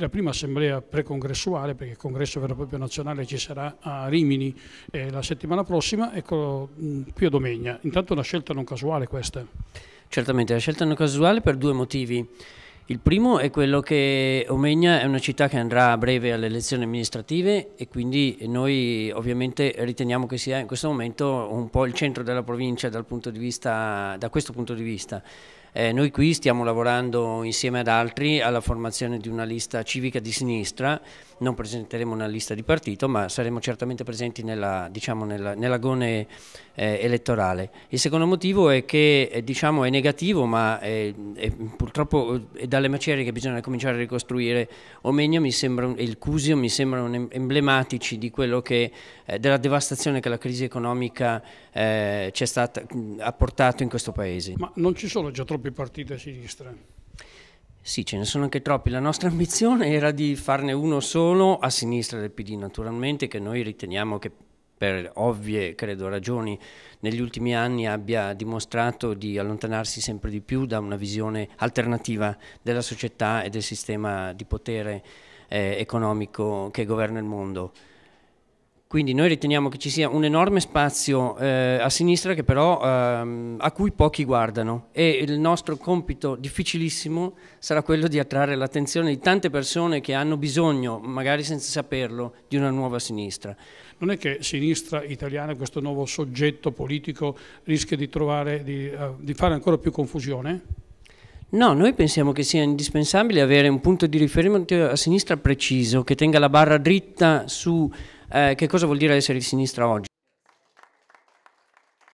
la prima assemblea precongressuale, perché il congresso vero e proprio nazionale ci sarà a Rimini eh, la settimana prossima, ecco qui a Domegna. Intanto una scelta non casuale questa. Certamente, la scelta non casuale per due motivi. Il primo è quello che Omegna è una città che andrà a breve alle elezioni amministrative e quindi noi ovviamente riteniamo che sia in questo momento un po' il centro della provincia punto vista, da questo punto di vista. Eh, noi qui stiamo lavorando insieme ad altri alla formazione di una lista civica di sinistra, non presenteremo una lista di partito ma saremo certamente presenti nella, diciamo, nella, nell'agone eh, elettorale. Il secondo motivo è che eh, diciamo, è negativo ma è, eh, è, purtroppo eh, è dalle macerie che bisogna cominciare a ricostruire Omegna e il Cusio mi sembrano emblematici che, eh, della devastazione che la crisi economica stata, ha portato in questo paese. Ma non ci sono già troppi troppi partiti a sinistra. Sì, ce ne sono anche troppi. La nostra ambizione era di farne uno solo a sinistra del PD, naturalmente, che noi riteniamo che per ovvie, credo, ragioni, negli ultimi anni abbia dimostrato di allontanarsi sempre di più da una visione alternativa della società e del sistema di potere eh, economico che governa il mondo. Quindi noi riteniamo che ci sia un enorme spazio eh, a sinistra che però, ehm, a cui pochi guardano e il nostro compito difficilissimo sarà quello di attrarre l'attenzione di tante persone che hanno bisogno, magari senza saperlo, di una nuova sinistra. Non è che sinistra italiana, questo nuovo soggetto politico, rischia di, trovare, di, uh, di fare ancora più confusione? No, noi pensiamo che sia indispensabile avere un punto di riferimento a sinistra preciso, che tenga la barra dritta su eh, che cosa vuol dire essere di sinistra oggi?